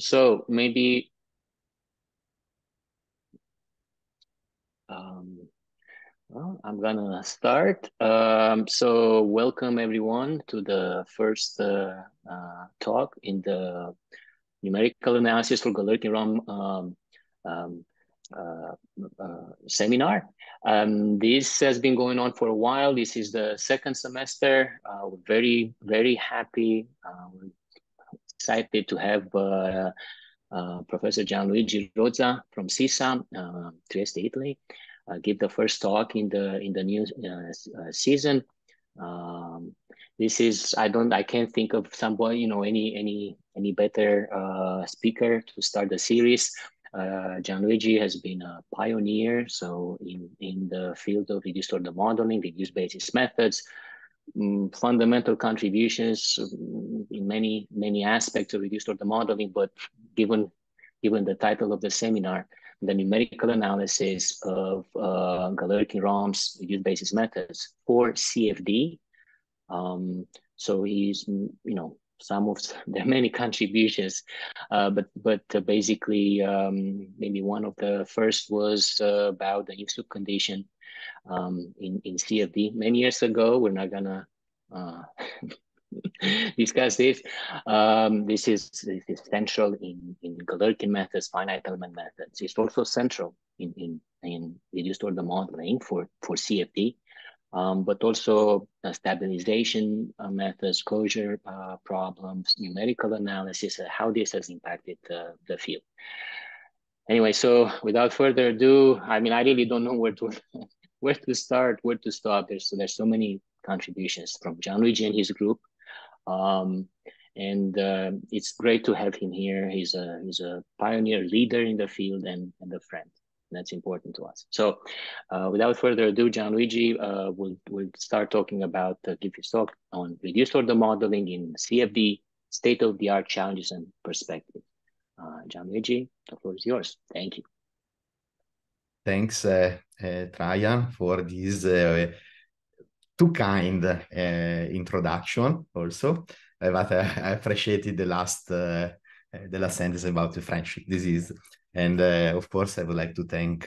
so maybe um, well, I'm gonna start. Um, so welcome everyone to the first uh, uh, talk in the numerical analysis for Galerkin-Rom um, um, uh, uh seminar. Um, this has been going on for a while. This is the second semester. Uh, we're very, very happy. Uh, we're excited to have uh, uh, Professor Gianluigi Rozza from CISA, uh, Trieste, Italy, uh, give the first talk in the in the new uh, uh, season. Um, this is I don't I can't think of someone you know any any any better speaker to start the series. Uh, Gianluigi has been a pioneer, so in, in the field of reduced order modeling, reduced basis methods, Mm, fundamental contributions mm, in many, many aspects of reduced order modeling, but given, given the title of the seminar, the numerical analysis of uh, Galerkin ROM's reduced basis methods for CFD. Um, so he's, mm, you know, some of the many contributions, uh, but but uh, basically um, maybe one of the first was uh, about the IMSU condition um, in, in CFD many years ago. We're not gonna uh, discuss this. Um, this is this is central in in Galerkin methods, finite element methods. It's also central in in in reduced order modeling for for CFD, um, but also uh, stabilization uh, methods, closure uh, problems, numerical analysis, uh, how this has impacted the field. Anyway, so without further ado, I mean, I really don't know where to where to start, where to stop. There's there's so many contributions from Gianluigi and his group, um, and uh, it's great to have him here. He's a he's a pioneer leader in the field and and a friend. That's important to us. So, uh, without further ado, Gianluigi uh, will will start talking about uh, give his talk on reduced order modeling in CFD, state of the art challenges and perspective. Uh, Gianluigi, the floor is yours. Thank you thanks, eh, eh, Trajan, for this eh, too kind introduction also. but I appreciated the last the last sentence about the friendship disease. And uh, of course, I would like to thank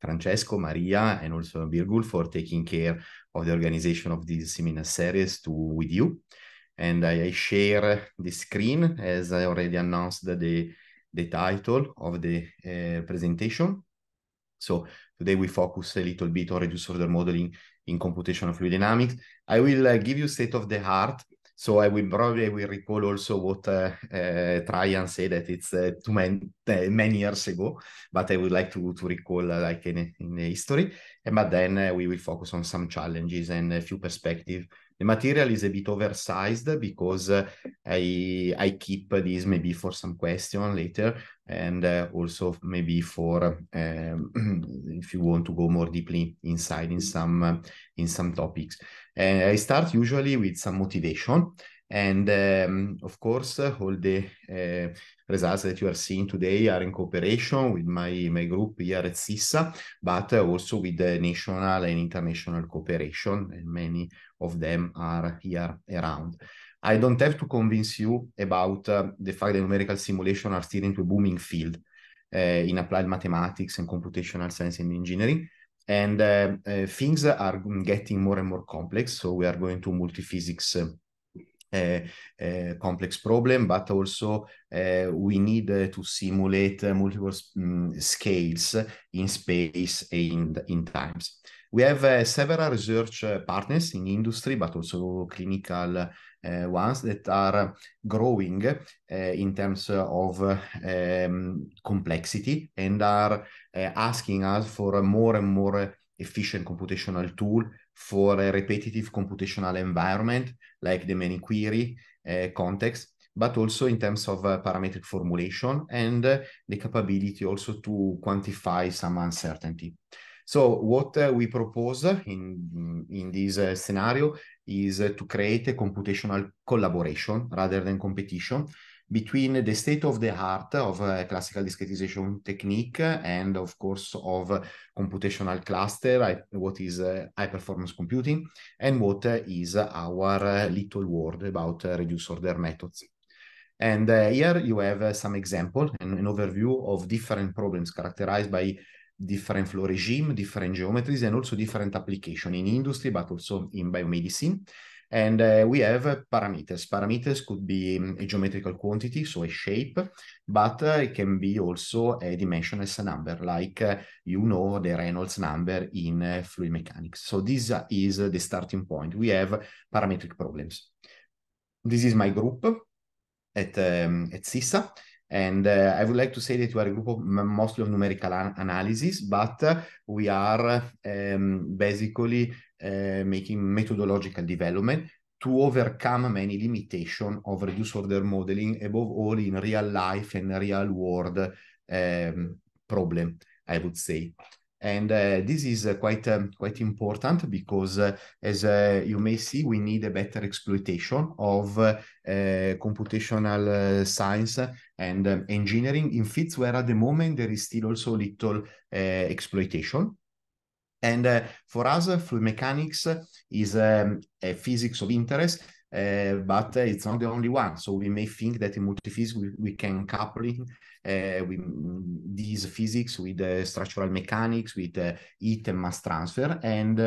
Francesco, Maria, and also Birgul for taking care of the organization of this seminar series to with you. And I, I share the screen as I already announced the, the title of the uh, presentation. So today we focus a little bit on reduced order modeling in computational fluid dynamics. I will uh, give you state of the art. So I will probably will recall also what uh, uh, Traian said that it's uh, too many uh, many years ago, but I would like to to recall uh, like in, in history. And but then uh, we will focus on some challenges and a few perspectives the material is a bit oversized because I I keep this maybe for some question later and uh, also maybe for um, if you want to go more deeply inside in some uh, in some topics. I start usually with some motivation and um, of course uh, all the uh, results that you are seeing today are in cooperation with my, my group here at CISA, but also with the national and international cooperation, and many of them are here around. I don't have to convince you about uh, the fact that numerical simulation are still into a booming field uh, in applied mathematics and computational science and engineering. And uh, uh, things are getting more and more complex. So we are going to multi-physics uh, complex problem, but also eh, we need to simulate multiple um, scales in space and in times. We have eh, several research partners in industry, but also clinical uh, ones that are growing uh, in terms of uh, um, complexity and are asking us for a more and more efficient computational tool for a repetitive computational environment, like the many query uh, context, but also in terms of uh, parametric formulation and uh, the capability also to quantify some uncertainty. So what uh, we propose in, in this scenario is to create a computational collaboration rather than competition between the state of the art of uh, classical discretization technique and, of course, of computational cluster, what is uh, high performance computing, and what is our eh, little word about reduced order methods. And here you have some example and an overview of different problems characterized by different flow regime, different geometries, and also different application in industry, but also in biomedicine. And uh, we have parameters. Parameters could be mm, a geometrical quantity, so a shape, but uh, it can be also a dimensionless number, like uh, you know the Reynolds number in fluid mechanics. So this is the starting point. We have parametric problems. This is my group at, um, at CISA. And uh, I would like to say that we are a group of mostly of numerical an analysis, but uh, we are um, basically Eh, making methodological development to overcome many limitation of reduced order modeling, above all in real life and real world um, problem, I would say. And uh, this is uh, quite um, quite important because, uh, as you may see, we need a better exploitation of computational science and um, engineering in fields where at the moment there is still also little exploitation and uh, for us, uh, fluid mechanics is um, a physics of interest, uh, but it's not the only one. So we may think that in multiphysics we, we can couple uh, with mm, these physics with uh, structural mechanics, with uh, heat and mass transfer. And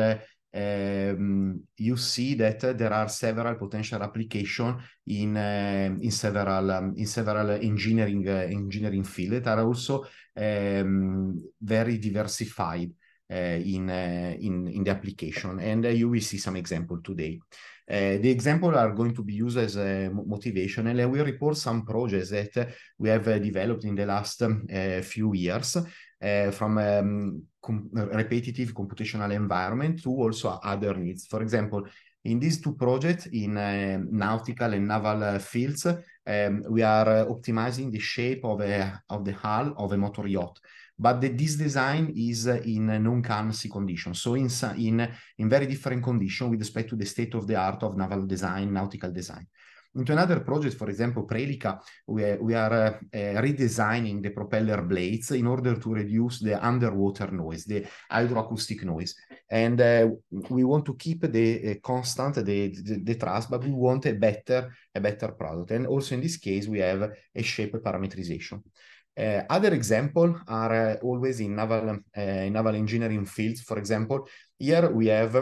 um, you see that uh, there are several potential application in uh, in several um, in several engineering uh, engineering field that are also um, very diversified. Eh, in, eh, in, in, the application. And eh, you will see some example today. the example are going to be used as a motivation and I will report some projects that we have developed in the last few years from um, com repetitive computational environment to also other needs. For example, in these two projects in uh, nautical and naval uh, fields, um, we are uh, optimizing the shape of, a, of the hull of a motor yacht but the, this design is in non-currency condition. So in, in, in very different condition with respect to the state of the art of naval design, nautical design. Into another project, for example, Prelica, we, we are uh, uh, redesigning the propeller blades in order to reduce the underwater noise, the hydroacoustic noise. And uh, we want to keep the eh, constant, the, the, the, thrust, but we want a better, a better product. And also in this case, we have a shape parametrization. Uh, other example are uh, always in naval uh, naval engineering fields. For example, here we have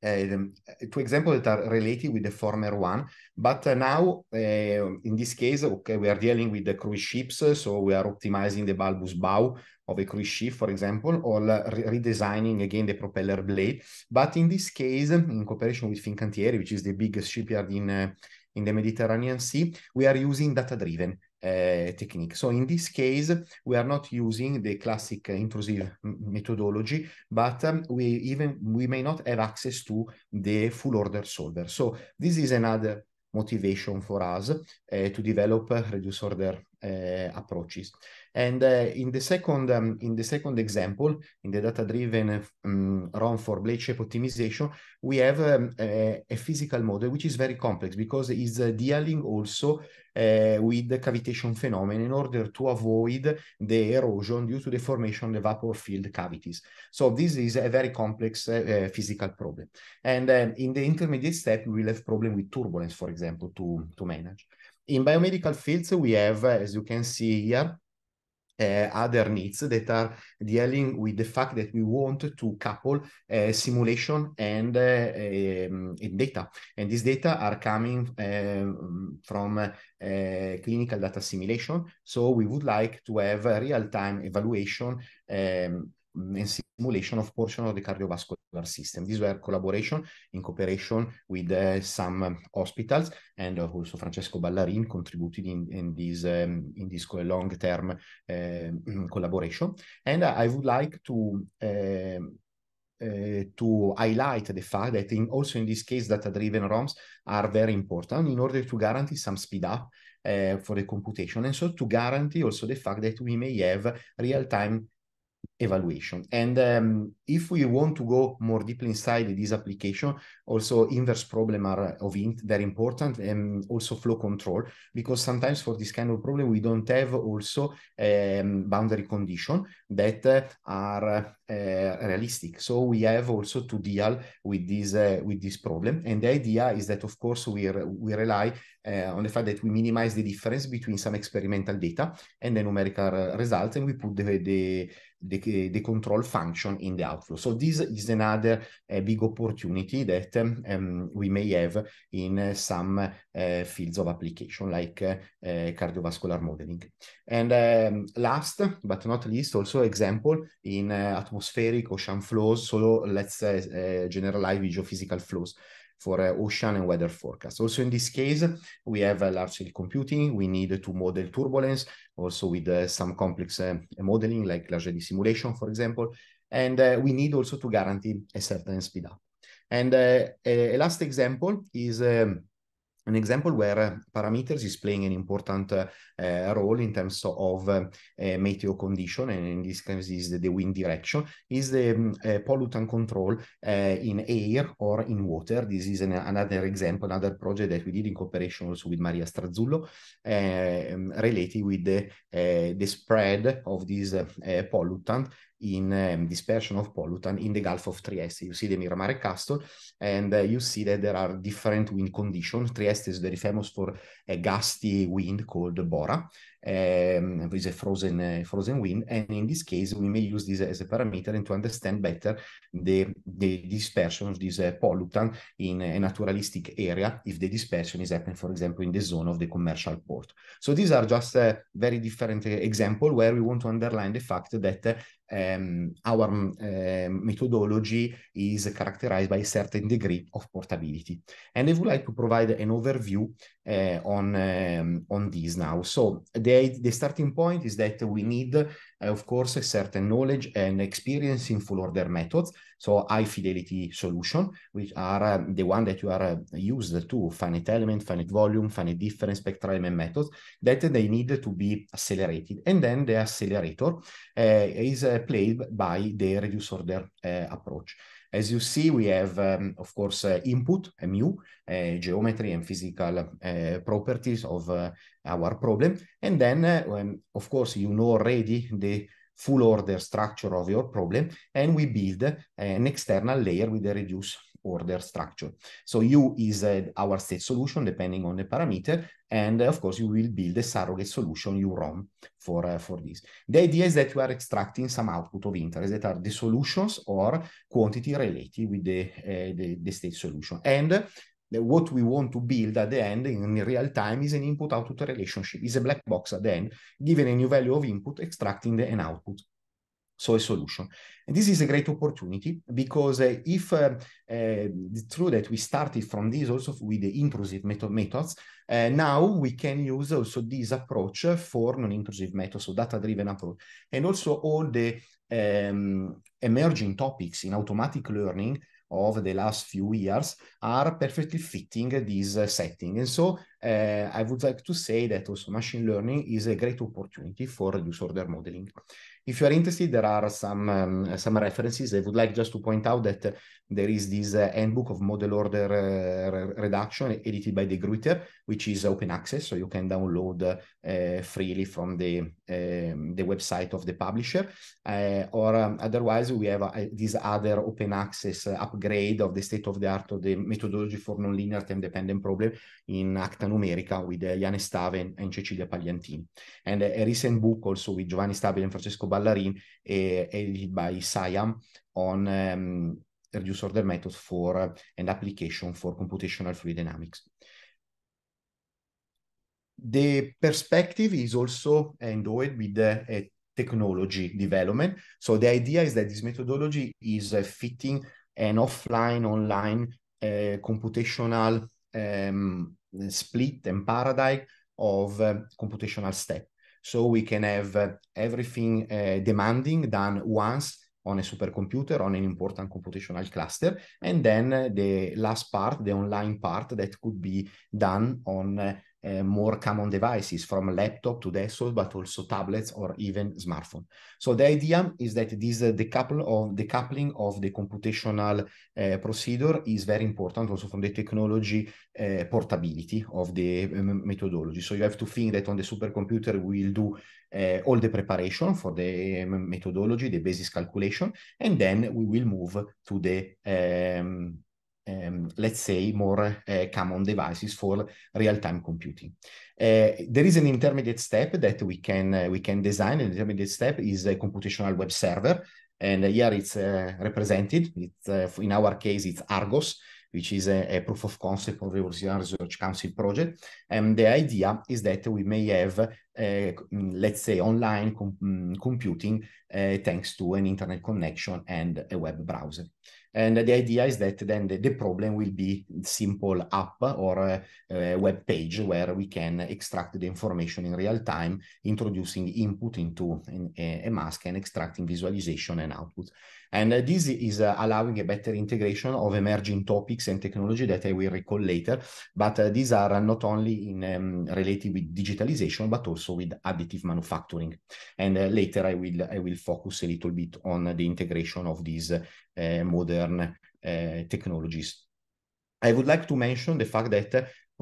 two examples that are related with the former one, but now in this case, okay, we are dealing with the cruise ships, so we are optimizing the bulbous bow of a cruise ship, for example, or re redesigning again the propeller blade. But in this case, in cooperation with Fincantieri, which is the biggest shipyard in in the Mediterranean Sea, we are using data-driven Eh, technique. So in this case, we are not using the classic intrusive methodology, but um, we even we may not have access to the full order solver. So this is another motivation for us eh, to develop reduce order eh, approaches. And eh, in the second um, in the second example, in the data-driven um, mm, run for blade shape optimization, we have um, a, a, physical model which is very complex because it's uh, dealing also uh, with the cavitation phenomenon in order to avoid the erosion due to the formation of the vapor filled cavities. So this is a very complex uh, uh, physical problem. And um, in the intermediate step, we will have problem with turbulence, for example, to, to manage. In biomedical fields, we have, as you can see here, uh, other needs that are dealing with the fact that we want to couple uh, simulation and, uh, um, and, data. And these data are coming from clinical data simulation. So we would like to have a real-time evaluation um, and simulation of portion of the cardiovascular system. These were collaboration in cooperation with uh, some um, hospitals, and uh, also Francesco Ballarin contributed in, in this um, in this long-term uh, collaboration. And I would like to. Eh, to highlight the fact that in, also in this case, data-driven ROMs are very important in order to guarantee some speed up for the computation, and so to guarantee also the fact that we may have real-time evaluation. And um, if we want to go more deeply inside this application, also inverse problem are uh, of int, important, and also flow control, because sometimes for this kind of problem, we don't have also um, boundary condition that uh, are uh, realistic. So we have also to deal with this, uh, with this problem. And the idea is that, of course, we, re we rely uh, on the fact that we minimize the difference between some experimental data and the numerical uh, results, and we put the, the the, eh, the control function in the outflow. So this is another uh, big opportunity that um, we may have in uh, some uh, fields of application like cardiovascular modeling. And um, last but not least, also example in atmospheric ocean flows. So let's generalize geophysical flows for uh, ocean and weather forecast. Also in this case, we have uh, large-scale computing. We need to model turbulence, also with uh, some complex uh, modeling like large AD simulation, for example. And uh, we need also to guarantee a certain speed up. And uh, a, a last example is um, an example where parameters is playing an important uh, role in terms of uh, eh, meteor condition, and in this case is the, the wind direction, is the um, uh, pollutant control in air or in water. This is an, another example, another project that we did in cooperation also with Maria Strazzullo, related with the, the spread of this pollutant in um, dispersion of pollutant in the Gulf of Trieste. You see the Miramare Castle, and uh, you see that there are different wind conditions. Trieste is very famous for a gusty wind called Bora, um, with a frozen uh, frozen wind. And in this case, we may use this as a parameter and to understand better the, the dispersion of this uh, pollutant in a naturalistic area if the dispersion is happening, for example, in the zone of the commercial port. So these are just eh, very different example where we want to underline the fact that um, our uh, methodology is characterized by a certain degree of portability. And I would like to provide an overview uh, on, um, on this now. So the create the starting point is that we need, uh, of course, a certain knowledge and experience in full order methods. So high fidelity solution, which are uh, the one that you are uh, used to finite element, finite volume, finite difference, spectral element methods that they need to be accelerated. And then the accelerator uh, is uh, played by the reduce order uh, approach. As you see, we have, um, of course, uh, input, mu, uh, geometry and physical uh, properties of uh, our problem. And then, uh, when, of course, you know already the full order structure of your problem, and we build an external layer with a reduced order structure. So U is uh, our state solution depending on the parameter. And of course, you will build a surrogate solution, UROM, for, uh, for this. The idea is that you are extracting some output of interest that are the solutions or quantity related with the, uh, the, the state solution. And what we want to build at the end in real time is an input output relationship, is a black box at the end, given a new value of input, extracting the, an output. So a solution. And this is a great opportunity because uh, if um, uh, it's true that we started from this also with the intrusive method methods, uh, now we can use also this approach for non-intrusive methods, so data-driven approach, and also all the um, emerging topics in automatic learning of the last few years are perfectly fitting this uh, setting. And so uh, I would like to say that also machine learning is a great opportunity for reduced order modeling. If you are interested, there are some um, some references. I would like just to point out that there is this uh, handbook of model order uh, reduction edited by the Gruyter, which is open access, so you can download uh, freely from the um, the website of the publisher. Uh, or um, otherwise, we have uh, this other open access uh, upgrade of the state of the art of the methodology for nonlinear time dependent problem in Acta Numerica with uh, Jan Staven and Cecilia Pagliantini. And a recent book also with Giovanni Stabile and Francesco Ballarin, edited by Siam on um, reduced order method for uh, and application for computational fluid dynamics. The perspective is also endowed with eh, a technology development. So the idea is that this methodology is eh, fitting an offline, online computational um, split and paradigm of computational step. So we can have everything demanding done once on a supercomputer, on an important computational cluster, and then the last part, the online part that could be done on Eh, more common devices from laptop to desktop, but also tablets or even smartphone. So the idea is that this uh, decouple of decoupling of the computational uh, procedure is very important also from the technology eh, portability of the um, methodology. So you have to think that on the supercomputer we will do all the preparation for the um, methodology, the basis calculation, and then we will move to the um, um, let's say, more uh, eh, common devices for real-time computing. Uh, there is an intermediate step that we can uh, we can design. An intermediate step is a computational web server, and here it's represented. It's, in our case, it's Argos, which is a, a proof of concept of European Research Council project. And the idea is that we may have, mm, let's say, online com mm, computing thanks to an internet connection and a web browser. And the idea is that then the, the problem will be simple app or a, uh, a web page where we can extract the information in real time, introducing input into in, a, a mask and extracting visualization and output. And uh, this is uh, allowing a better integration of emerging topics and technology that I will recall later. But uh, these are not only in um, related with digitalization, but also with additive manufacturing. And uh, later I will I will focus a little bit on the integration of these uh, modern uh, technologies. I would like to mention the fact that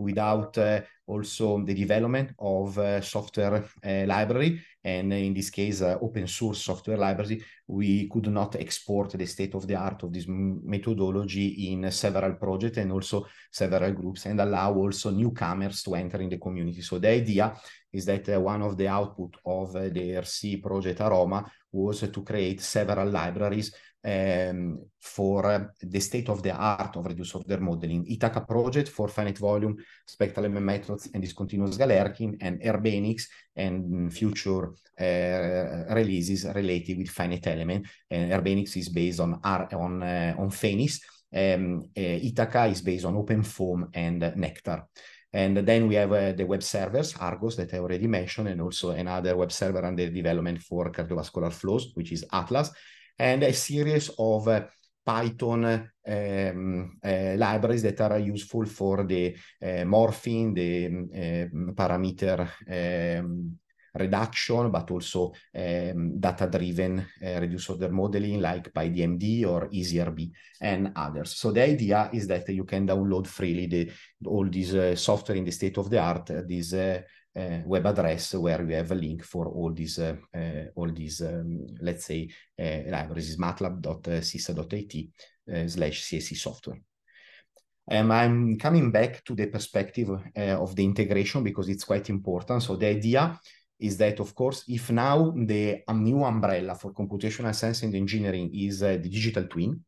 without eh, also the development of eh, software eh, library and in this case open source software library we could not export the state of the art of this methodology in several projects and also several groups and allow also newcomers to enter in the community so the idea is that one of the output of the RC project aroma was to create several libraries um, for the state of the art of reduced order modeling, Itaca project for finite volume, spectral MM methods and discontinuous galerkin and Erbenix and future uh, releases related with finite element. And Erbenix is based on R on uh, on Phoenix. Um, ehm, eh, Ithaca is based on OpenFOAM and Nectar. And then we have uh, the web servers, Argos, that I already mentioned, and also another web server under development for cardiovascular flows, which is Atlas and a series of uh, Python um, libraries that are useful for the eh, morphing, the mm, ehm, parameter um, reduction, but also um, data-driven uh, eh, reduced order modeling like PyDMD or EasyRB and others. So the idea is that you can download freely the, all this uh, software in the state of the art, uh, these Eh, web address where you have a link for all these, eh, eh, all these um, let's say, libraries, is matlab.cisa.at slash CSE software. Um, I'm coming back to the perspective of the integration because it's quite important. So the idea is that, of course, if now the new umbrella for computational science and engineering is uh, the digital twin,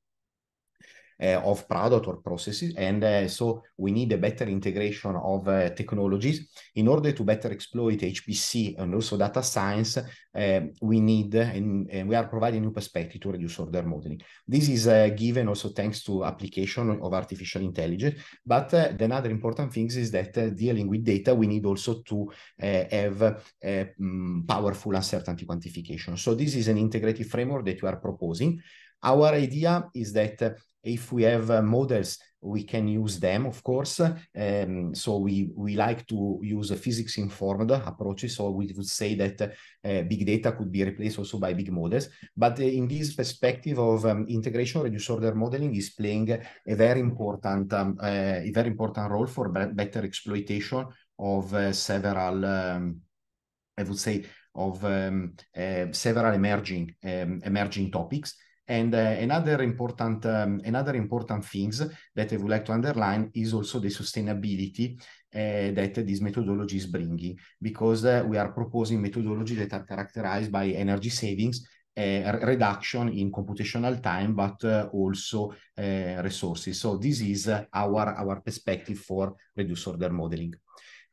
Eh, of product or processes. And eh, so we need a better integration of eh, technologies. In order to better exploit HPC and also data science, we need and, and, we are providing new perspective to reduce order modeling. This is given also thanks to application of artificial intelligence. But another important thing is that dealing with data, we need also to have mm, powerful uncertainty quantification. So this is an integrated framework that we are proposing our idea is that if we have uh, models we can use them of course um, so we we like to use a physics informed approaches so we would say that uh, big data could be replaced also by big models but uh, in this perspective of um, integration reduce order modeling is playing a very important um, uh, a very important role for better exploitation of uh, several um, i would say of um, uh, several emerging um, emerging topics and uh, another important um, another important things that I would like to underline is also the sustainability uh, that this methodology is bringing because uh, we are proposing methodology that are characterized by energy savings uh, reduction in computational time but uh, also uh, resources so this is our our perspective for reduce order modeling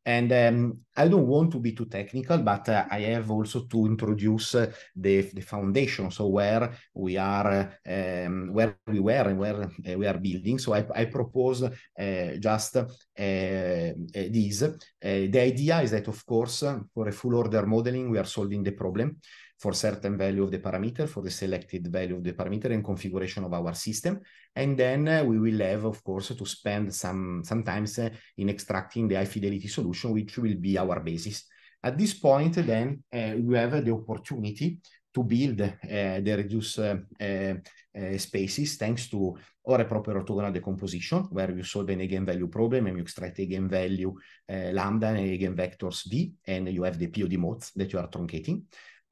and um, I don't want to be too technical, but uh, I have also to introduce uh, the, the foundation, so where we are, um, where we were, and where uh, we are building. So I, I propose uh, just uh, uh, this. the idea is that, of course, for a full order modeling, we are solving the problem for certain value of the parameter, for the selected value of the parameter and configuration of our system. And then uh, we will have, of course, to spend some, sometimes uh, in extracting the high fidelity solution, which will be our basis. At this point, then, uh, we have the opportunity to build uh, the reduced uh, uh, spaces thanks to or a proper orthogonal decomposition, where you solve an eigenvalue problem and you extract eigenvalue lambda and eigenvectors v, and you have the POD modes that you are truncating.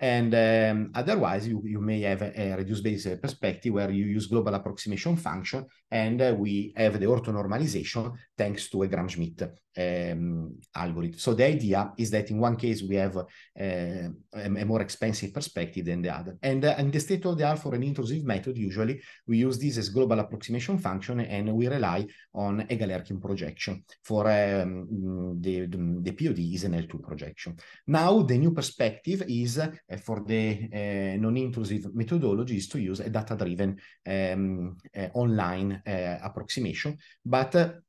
And um, otherwise, you, you may have a, a reduced base perspective where you use global approximation function and uh, we have the orthonormalization thanks to a Gram-Schmidt um, algorithm. So the idea is that in one case we have uh, a, a, more expensive perspective than the other. And uh, in the state of the art for an intrusive method, usually we use this as global approximation function and we rely on a Galerkin projection for um, the, the, POD is an L2 projection. Now the new perspective is uh, for the non-intrusive methodology is to use a data-driven um, online approximation, but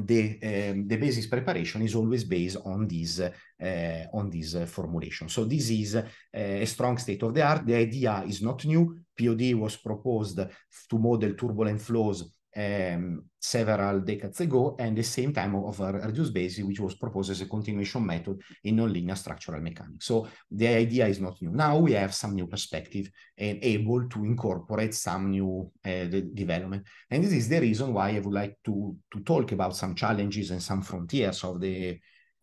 the ehm, the basis preparation is always based on this uh, on this uh, formulation. So this is uh, a strong state of the art. The idea is not new. POD was proposed to model turbulent flows um, several decades ago, and the same time of a reduced basis, which was proposed as a continuation method in nonlinear structural mechanics. So the idea is not new. Now we have some new perspective and able to incorporate some new uh, development. And this is the reason why I would like to, to talk about some challenges and some frontiers of the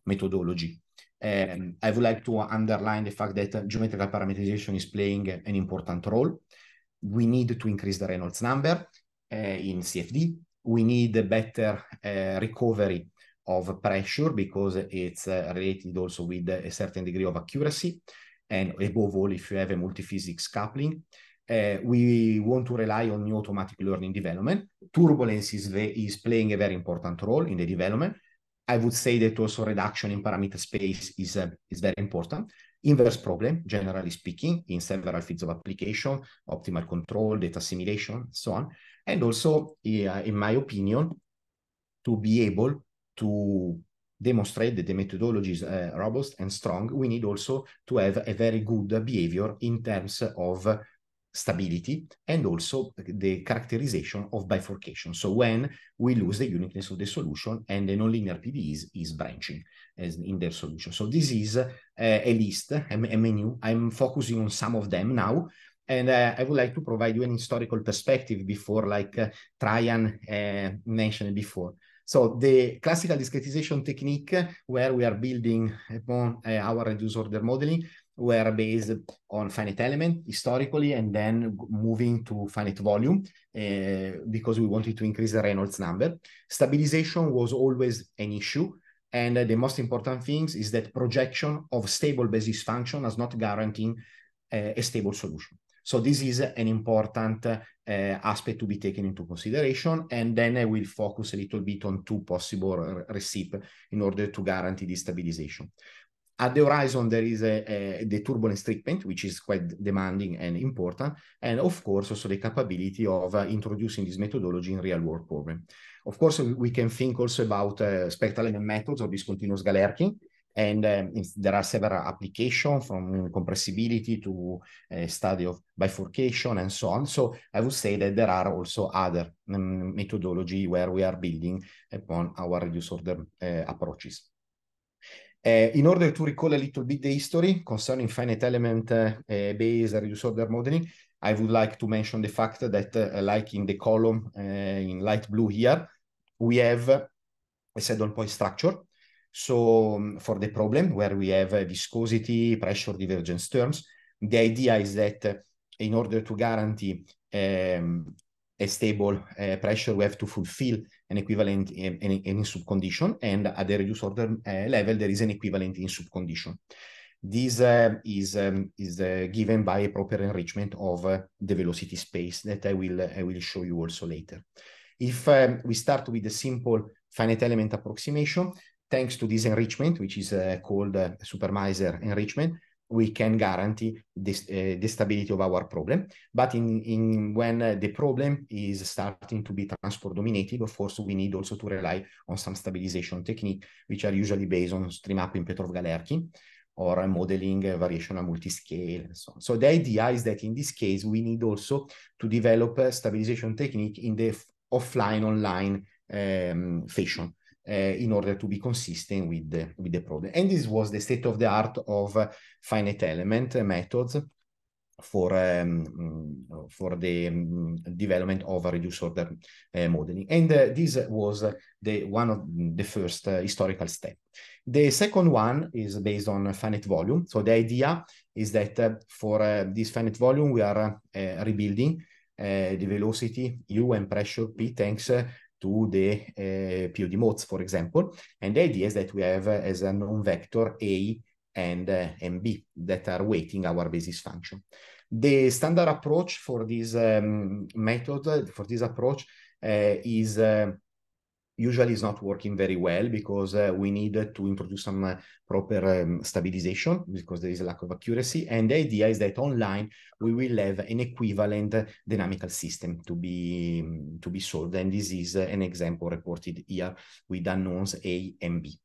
methodology. Um, I would like to underline the fact that geometrical parameterization is playing an important role. We need to increase the Reynolds number Eh, in CFD. We need a better eh, recovery of pressure because it's eh, related also with a certain degree of accuracy. And above all, if you have a multi-physics coupling, uh, we want to rely on new automatic learning development. Turbulence is, is playing a very important role in the development. I would say that also reduction in parameter space is, uh, is very important inverse problem, generally speaking, in several fields of application, optimal control, data assimilation, so on. And also, in my opinion, to be able to demonstrate that the methodology is uh, robust and strong, we need also to have a very good behavior in terms of stability and also the characterization of bifurcation. So when we lose the uniqueness of the solution and the nonlinear PDEs is branching as in their solution. So this is uh, a list, a, a, menu. I'm focusing on some of them now. And uh, I would like to provide you an historical perspective before, like uh, uh mentioned before. So the classical discretization technique where we are building upon uh, our reduced order modeling were based on finite element historically and then moving to finite volume uh, because we wanted to increase the Reynolds number. Stabilization was always an issue and uh, the most important things is that projection of stable basis function does not guaranteeing uh, a stable solution. So this is an important uh, aspect to be taken into consideration. And then I will focus a little bit on two possible recipes in order to guarantee the stabilization. At the horizon, there is a, a, the turbulence treatment, which is quite demanding and important. And of course, also the capability of uh, introducing this methodology in real world problem. Of course, we can think also about uh, spectral methods or discontinuous Galerkin, And um, there are several applications from compressibility to uh, study of bifurcation and so on. So I would say that there are also other um, methodology where we are building upon our reduced order uh, approaches. Uh, in order to recall a little bit the history concerning finite element uh, uh, based reduced order modeling, I would like to mention the fact that, uh, like in the column uh, in light blue here, we have a saddle point structure. So um, for the problem where we have uh, viscosity, pressure divergence terms, the idea is that uh, in order to guarantee um, a stable uh, pressure, we have to fulfill an equivalent in, in, in subcondition, and at the reduced order uh, level, there is an equivalent in subcondition. condition. This uh, is um, is uh, given by a proper enrichment of uh, the velocity space that I will I will show you also later. If um, we start with a simple finite element approximation, thanks to this enrichment, which is uh, called uh, supermiser enrichment, we can guarantee this, uh, the stability of our problem. But in, in when the problem is starting to be transport dominated, of course, we need also to rely on some stabilization technique, which are usually based on stream in Petrov-Galerkin or modeling a variational multiscale and so on. So the idea is that in this case, we need also to develop a stabilization technique in the offline online um, fashion. Uh, in order to be consistent with the with the problem. And this was the state of the art of finite element uh, methods for um, for the um, development of a reduced order uh, modeling. And uh, this was the one of the first uh, historical step. The second one is based on finite volume. So the idea is that for this finite volume, we are rebuilding the velocity u and pressure p thanks to the POD modes, for example. And the idea is that we have as a known vector a and, and b that are weighting our basis function. The standard approach for this um, method, for this approach, uh, is uh, usually is not working very well because uh, we need to introduce some uh, proper um, stabilization because there is a lack of accuracy. And the idea is that online we will have an equivalent dynamical system to be to be solved. And this is an example reported here with unknowns A and B.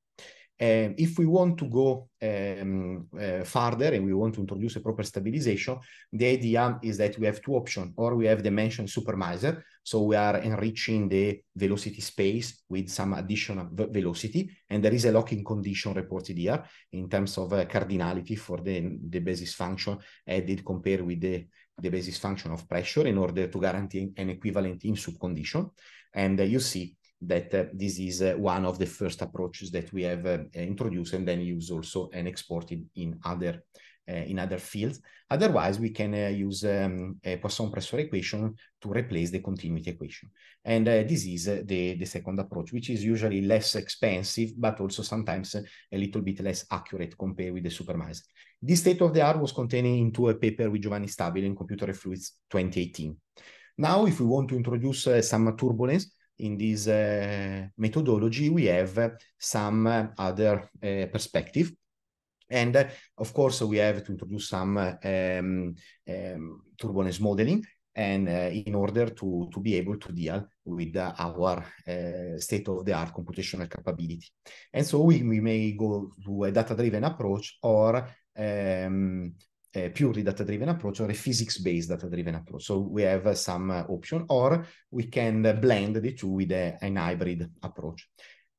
Um, if we want to go um, uh, further and we want to introduce a proper stabilization, the idea is that we have two options, or we have the mentioned supermiser, so we are enriching the velocity space with some additional velocity, and there is a locking condition reported here in terms of uh, cardinality for the, the basis function added compared with the, the basis function of pressure in order to guarantee an equivalent in-sub condition. And uh, you see that uh, this is uh, one of the first approaches that we have uh, introduced and then used also and exported in other uh, in other fields. Otherwise, we can uh, use um, a Poisson pressure equation to replace the continuity equation. And uh, this is the, the second approach, which is usually less expensive, but also sometimes a little bit less accurate compared with the supervisor. This state of the art was contained into a paper with Giovanni Stabile in Computer Fluids 2018. Now, if we want to introduce some turbulence, in this eh, methodology, we have some other eh, perspective. And of course, we have to introduce some um, um, turbulence modeling and uh, in order to, to be able to deal with uh, our uh, state-of-the-art computational capability. And so we, we may go to a data-driven approach or um, a eh, purely data-driven approach or a physics-based data-driven approach. So we have uh, some uh, option, or we can blend the two with a, an hybrid approach.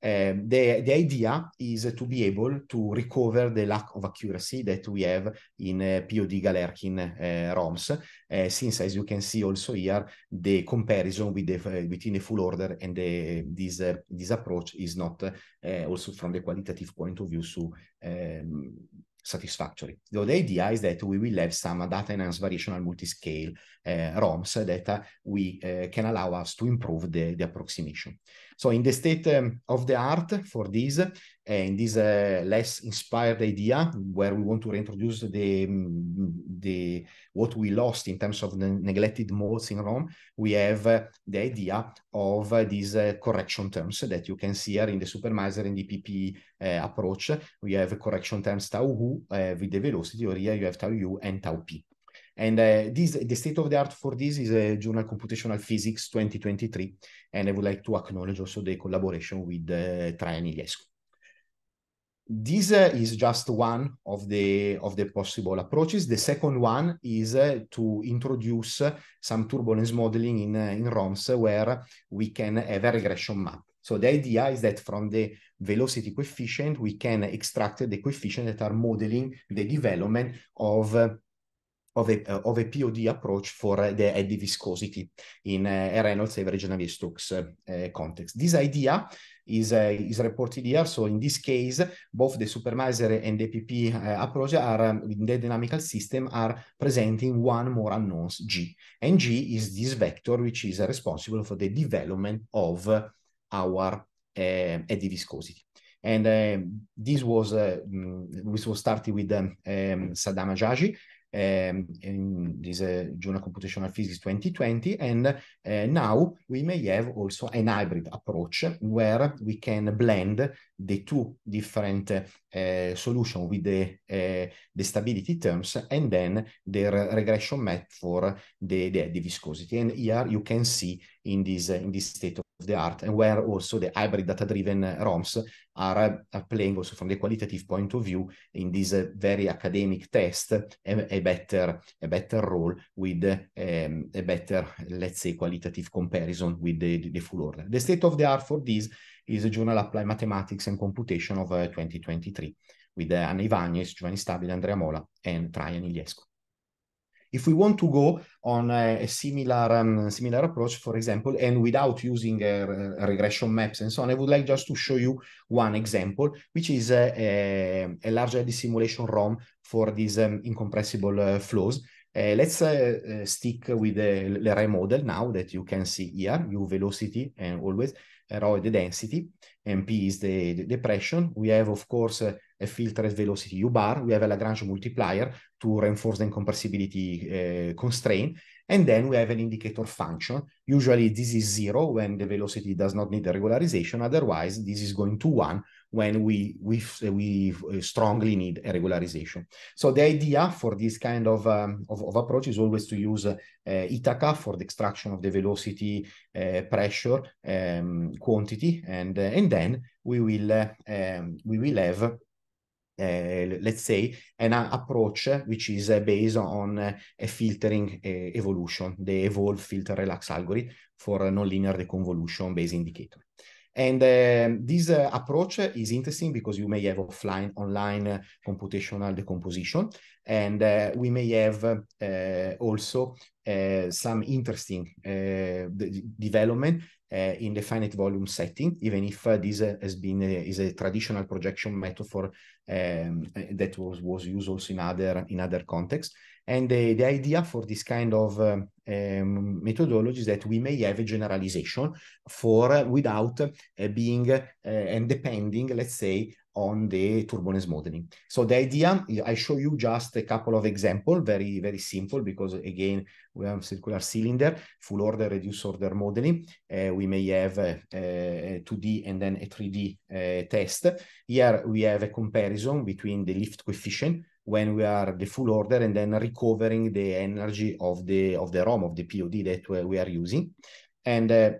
Um, the, the idea is to be able to recover the lack of accuracy that we have in uh, eh, POD Galerkin uh, ROMs, uh, since as you can see also here, the comparison with the, between the full order and the, this, this approach is not also from the qualitative point of view so, um, satisfactory. The idea is that we will have some data enhanced variational multiscale uh, ROMs that uh, we uh, can allow us to improve the, the approximation. So in the state um, of the art for this, and this uh, less inspired idea, where we want to reintroduce the, mm, the what we lost in terms of the neglected modes in Rome, we have uh, the idea of uh, these correction terms that you can see here in the supervisor and the PPE approach. We have correction terms tau u with the velocity, or here you have tau u and tau p. And uh, this, the state of the art for this is a journal Computational Physics 2023. And I would like to acknowledge also the collaboration with uh, Traian Iliescu. This uh, is just one of the of the possible approaches. The second one is uh, to introduce some turbulence modeling in uh, in ROMs where we can have a regression map. So the idea is that from the velocity coefficient, we can extract the coefficients that are modeling the development of uh, of a, uh, eh, of a POD approach for uh, the eddy viscosity in uh, Reynolds average Navier-Stokes eh, context. This idea is, is reported here. So in this case, both the supervisor and the PP approach are um, in the dynamical system are presenting one more unknowns G. And G is this vector which is responsible for the development of our eddy viscosity. And this was mm, this was started with um, um, Saddam Ajaji, um, in this uh, Journal Computational Physics 2020. And uh, now we may have also an hybrid approach where we can blend the two different eh, Eh, solution with the, uh, the stability terms and then the re regression map for the, the, the, viscosity. And here you can see in this, uh, in this state of the art and where also the hybrid data-driven ROMs are, are, playing also from the qualitative point of view in this eh, very academic test a, a, better, a better role with um, a better, let's say, qualitative comparison with the, the full order. The state of the art for this is a Journal Applied Mathematics and Computation of eh, 2023 with eh, Anna Ivanez, Giovanni Stabile, Andrea Mola, and Traian Iliescu. If we want to go on eh, a, similar um, similar approach, for example, and without using uh, regression maps and so on, I would like just to show you one example, which is uh, a, a large simulation ROM for these um, incompressible uh, flows. let's stick with the LeRae model now that you can see here, u velocity and always, the density, MP is the, the depression. We have, of course, a filtered velocity u bar. We have a Lagrange multiplier to reinforce the incompressibility uh, constraint. And then we have an indicator function. Usually this is zero when the velocity does not need a regularization. Otherwise, this is going to one when we we we uh, strongly need a regularization. So the idea for this kind of um, of, of, approach is always to use uh, Ithaca for the extraction of the velocity, uh, pressure, um, quantity, and uh, and then we will uh, um, we will have. Uh, let's say an approach which is based on a filtering evolution, the evolve filter relax algorithm for a nonlinear deconvolution based indicator. And um, this uh, approach is interesting because you may have offline, online uh, computational decomposition, and uh, we may have eh, also some interesting development in the finite volume setting, even if this has been is a traditional projection method for um, that was was used also in other in other contexts. And the idea for this kind of um, methodologies that we may have a generalization for uh, without uh, being uh, and depending, let's say, on the turbulence modeling. So the idea, I show you just a couple of examples, very, very simple, because again, we have circular cylinder, full order, reduced order modeling. Uh, we may have a, a, 2D and then a 3D uh, test. Here we have a comparison between the lift coefficient when we are the full order and then recovering the energy of the of the ROM of the POD that we are using. And uh,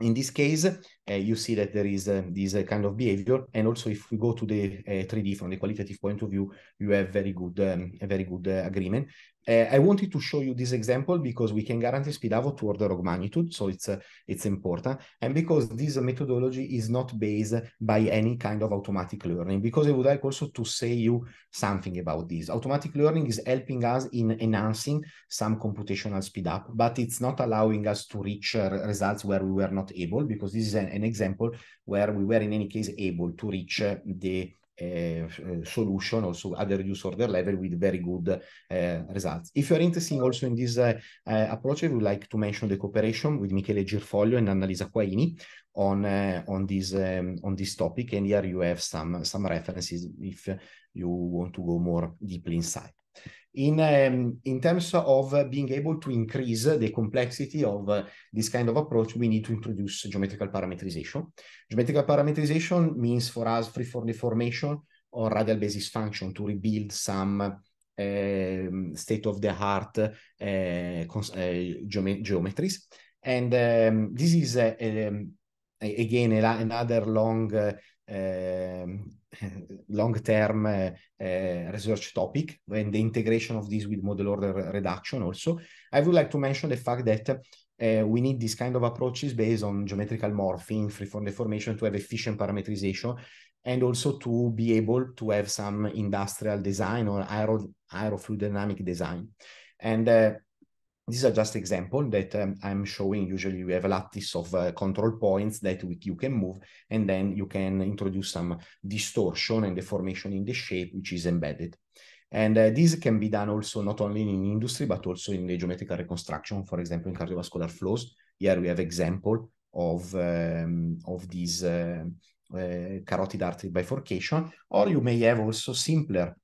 in this case, uh, you see that there is um, this uh, kind of behavior. And also, if we go to the uh, eh, 3D from the qualitative point of view, you have very good, um, a very good uh, agreement. Eh, I wanted to show you this example because we can guarantee Spidavo to order of magnitude, so it's uh, it's important, and because this methodology is not based by any kind of automatic learning. Because I would like also to say you something about this. Automatic learning is helping us in enhancing some computational speed up, but it's not allowing us to reach uh, results where we were not able because this is an an example where we were in any case able to reach the uh, solution also at the reduced order level with very good uh, results. If you're interested also in this uh, approach, I would like to mention the cooperation with Michele Girfoglio and Annalisa Quaini on on this um, on this topic. And here you have some some references if you want to go more deeply inside in, um, in terms of being able to increase the complexity of uh, this kind of approach, we need to introduce geometrical parametrization. Geometrical parametrization means for us free-form deformation or radial basis function to rebuild some uh, ehm, state-of-the-art uh, eh, eh, geome geometries. And um, this is, um, again, another long long term uh, research topic and the integration of this with model order reduction also. I would like to mention the fact that uh, we need this kind of approaches based on geometrical morphing, freeform deformation to have efficient parametrization and also to be able to have some industrial design or aero, aerofluid dynamic design. And uh, these are just examples that um, I'm showing. Usually you have a lattice of uh, control points that we, you can move, and then you can introduce some distortion and deformation in the shape, which is embedded. And uh, this can be done also not only in industry, but also in the geometrical reconstruction, for example, in cardiovascular flows. Here we have example of, um, of these uh, uh carotid artery bifurcation, or you may have also simpler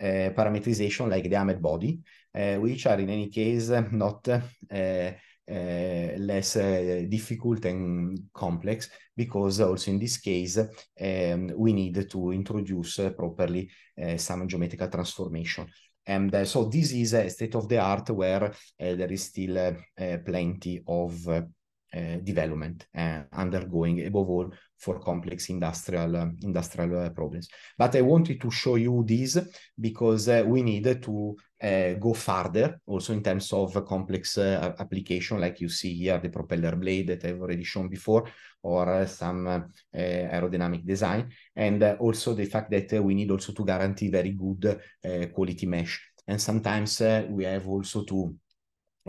uh, parametrization like the armored body, which eh, are in any case not uh, less uh, difficult and complex because also in this case um, we need to introduce uh, properly some geometrical transformation. And so this is a state of the art where there is still plenty of Eh, development eh, undergoing above all for complex industrial industrial eh, problems. But I wanted to show you this because we need to go further, also in terms of complex application like you see here the propeller blade that I've already shown before or some aerodynamic design and also the fact that we need also to guarantee very good quality mesh and sometimes we have also to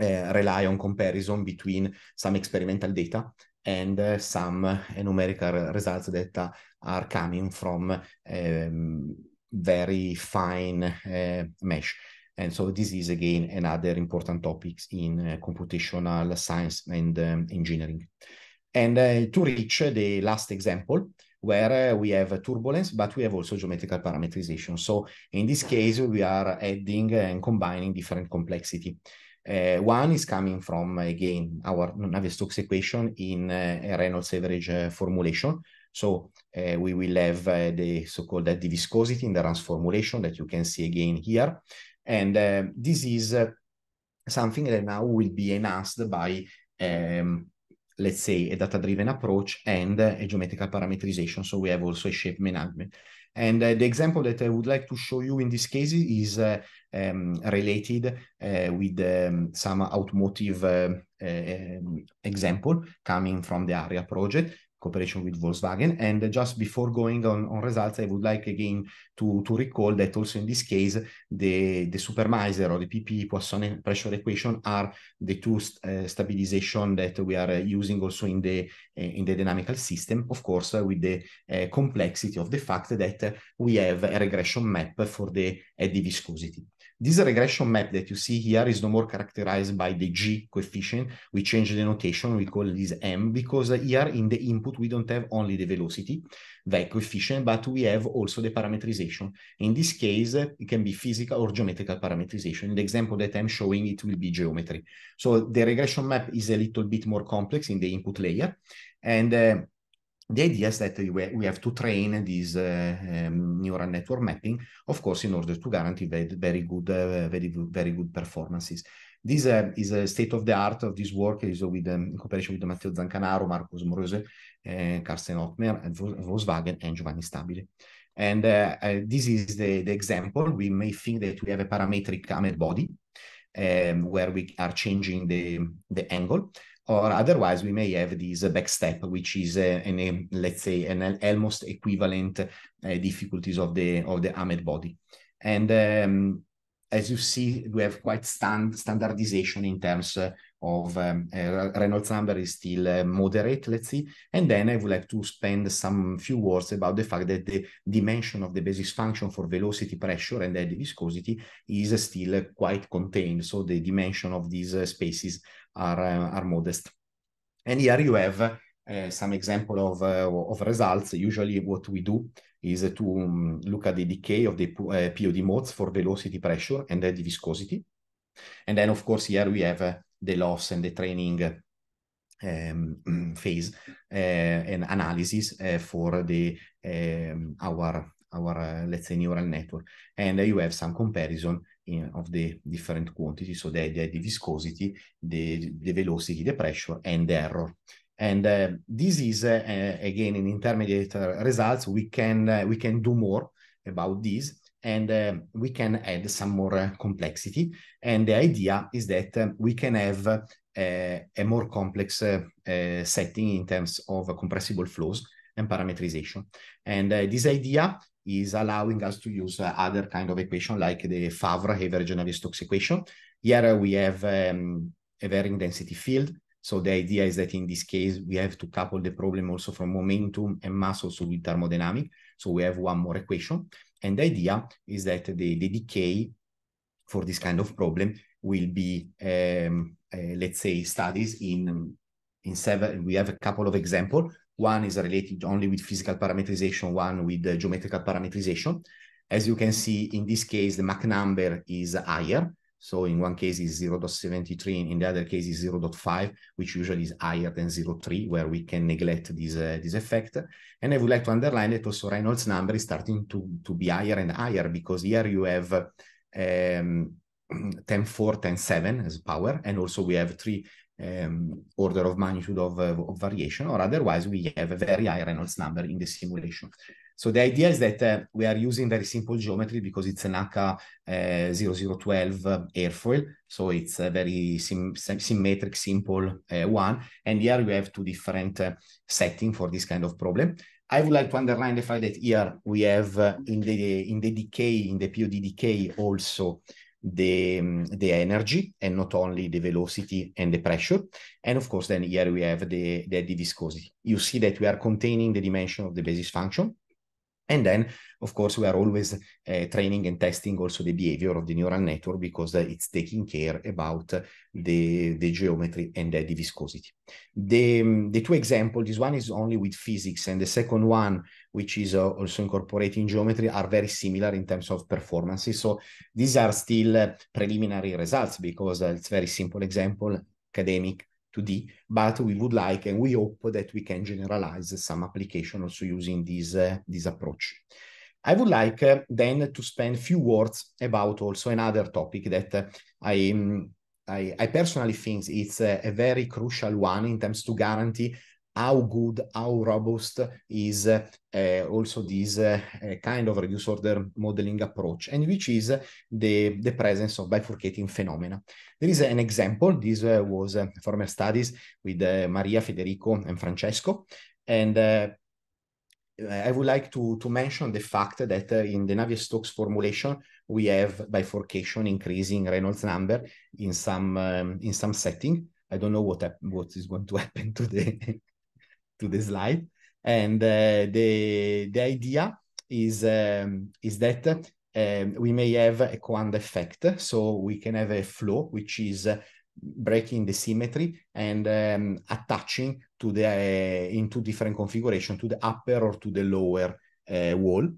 uh, rely on comparison between some experimental data and uh, some uh, numerical results that are coming from um, very fine eh, mesh. And so this is again another important topic in computational science and um, engineering. And to reach the last example, where we have turbulence, but we have also geometrical parametrization. So in this case, we are adding and combining different complexity. Uh, one is coming from, again, our Navier-Stokes equation in uh, Reynolds average uh, formulation. So we will have the so-called the viscosity in the runs formulation that you can see again here. And this is something that now will be enhanced by, um, let's say, a data-driven approach and a geometrical parameterization. So we have also a shape management. And the example that I would like to show you in this case is um, related eh, with um, some automotive eh, ehm, example coming from the ARIA project cooperation with Volkswagen. And just before going on, on results, I would like again to, to recall that also in this case, the, the supervisor or the PPE Poisson pressure equation are the two uh, stabilization that we are using also in the uh, in the dynamical system, of course, uh, with the complexity of the fact that we have a regression map for the eddy viscosity. This regression map that you see here is no more characterized by the G coefficient. We change the notation, we call this M, because here in the input, we don't have only the velocity, the coefficient, but we have also the parametrization. In this case, it can be physical or geometrical parametrization. In the example that I'm showing, it will be geometry. So the regression map is a little bit more complex in the input layer. And uh, the idea is that we have to train this uh, um, neural network mapping, of course, in order to guarantee very, very good, uh, very, very good performances. This uh, is a state of the art of this work is with um, in cooperation with Matteo Zancanaro, Marcos Morose, uh, Carsten Ottmer, and Volkswagen, and Giovanni Stabile. And uh, uh, this is the, the example. We may think that we have a parametric camera body um, where we are changing the, the angle or otherwise we may have this backstep, which is a, eh, an, a, let's say an almost equivalent uh, difficulties of the of the AMED body. And um, as you see, we have quite stand, standardization in terms of um, uh, Reynolds number is still uh, moderate, let's see. And then I would like to spend some few words about the fact that the dimension of the basis function for velocity, pressure, and eddy viscosity is uh, still quite contained. So the dimension of these eh, spaces are, are modest. And here you have some example of, of results. Usually what we do is to um, look at the decay of the POD modes for velocity, pressure, and eddy viscosity. And then, of course, here we have the loss and the training um, phase uh, and analysis uh, for the um, our our uh, let's say neural network and you have some comparison in, of the different quantities so the, the, the viscosity the, the velocity the pressure and the error and this is again in intermediate results we can we can do more about this and eh, we can add some more uh, complexity. And the idea is that eh, we can have uh, a more complex uh, setting in terms of compressible flows and parametrization. And this idea is allowing us to use other kind of equation like the Favre haver navier stokes equation. Here we have um, a varying density field. So the idea is that in this case, we have to couple the problem also from momentum and mass also with thermodynamic. So we have one more equation. And the idea is that the, the decay for this kind of problem will be, um, uh, let's say, studies in, in several, we have a couple of examples. One is related only with physical parametrization, one with uh, geometrical parametrization. As you can see, in this case, the Mach number is higher, so in one case is 0.73, in the other case is 0.5, which usually is higher than 0.3, where we can neglect this, uh, this effect. And I would like to underline that also Reynolds number is starting to, to be higher and higher because here you have um, 10, 4, 10, 7 as power, and also we have three um, order of magnitude of, uh, of variation, or otherwise we have a very high Reynolds number in the simulation. So the idea is that uh, we are using very simple geometry because it's an ACA uh, 0012 um, airfoil. So it's a very sim symmetric, simple uh, one. And here we have two different uh, setting for this kind of problem. I would like to underline the fact that here we have uh, in the in the decay, in the POD decay also the, um, the energy and not only the velocity and the pressure. And of course, then here we have the, the, the viscosity. You see that we are containing the dimension of the basis function and then, of course, we are always uh, training and testing also the behavior of the neural network because uh, it's taking care about uh, the, the geometry and the viscosity. The, um, the two examples, this one is only with physics, and the second one, which is uh, also incorporating geometry, are very similar in terms of performances. So these are still eh, preliminary results because eh, it's very simple example, academic, to D, but we would like and we hope that we can generalize some application also using this, uh, this approach. I would like uh, then to spend few words about also another topic that uh, I, mm, I, I, personally think it's a, uh, a, very crucial one in terms to guarantee how good, how robust is uh, also this uh, kind of reduced order modeling approach, and which is the, the presence of bifurcating phenomena. There is an example. This uh, was former studies with Maria, Federico, and Francesco. And I would like to, to mention the fact that in the Navier-Stokes formulation, we have bifurcation increasing Reynolds number in some, um, in some setting. I don't know what what is going to happen to the to the slide. And uh, the, the idea is, um, is that um, we may have a quant effect. So we can have a flow which is uh, breaking the symmetry and um, attaching to the uh, two different configuration to the upper or to the lower uh, wall.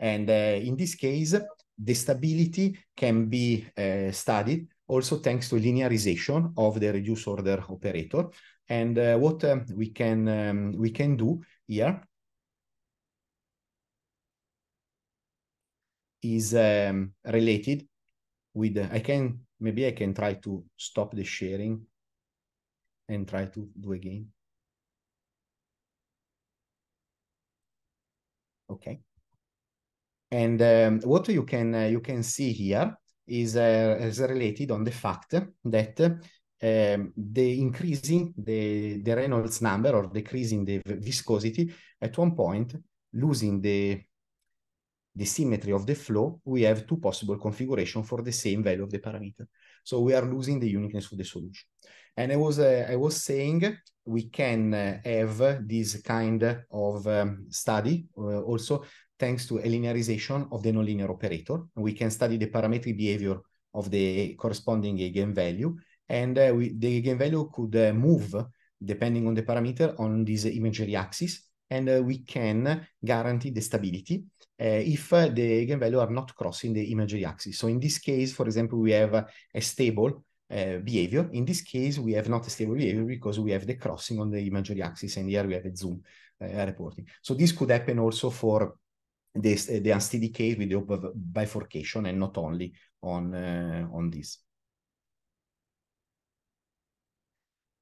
And uh, in this case, the stability can be uh, studied also thanks to linearization of the reduce order operator. And uh, what um, we can um, we can do here is um, related with uh, I can maybe I can try to stop the sharing and try to do again. Okay. And um, what you can uh, you can see here is, eh, is related on the fact that ehm, the increasing the, the Reynolds number or decreasing the viscosity at one point losing the the symmetry of the flow, we have two possible configuration for the same value of the parameter. So we are losing the uniqueness of the solution. And I was uh, I was saying we can uh, have this kind of um, study uh, also thanks to a linearization of the nonlinear operator. We can study the parametric behavior of the corresponding eigenvalue, and uh, we, the eigenvalue could uh, move depending on the parameter on this imaginary axis, and uh, we can guarantee the stability uh, if uh, the eigenvalue are not crossing the imaginary axis. So in this case, for example, we have a stable uh, behavior. In this case, we have not a stable behavior because we have the crossing on the imaginary axis, and here we have a zoom reporting. So this could happen also for this, the unsteady case with the bifurcation and not only on, uh, on this.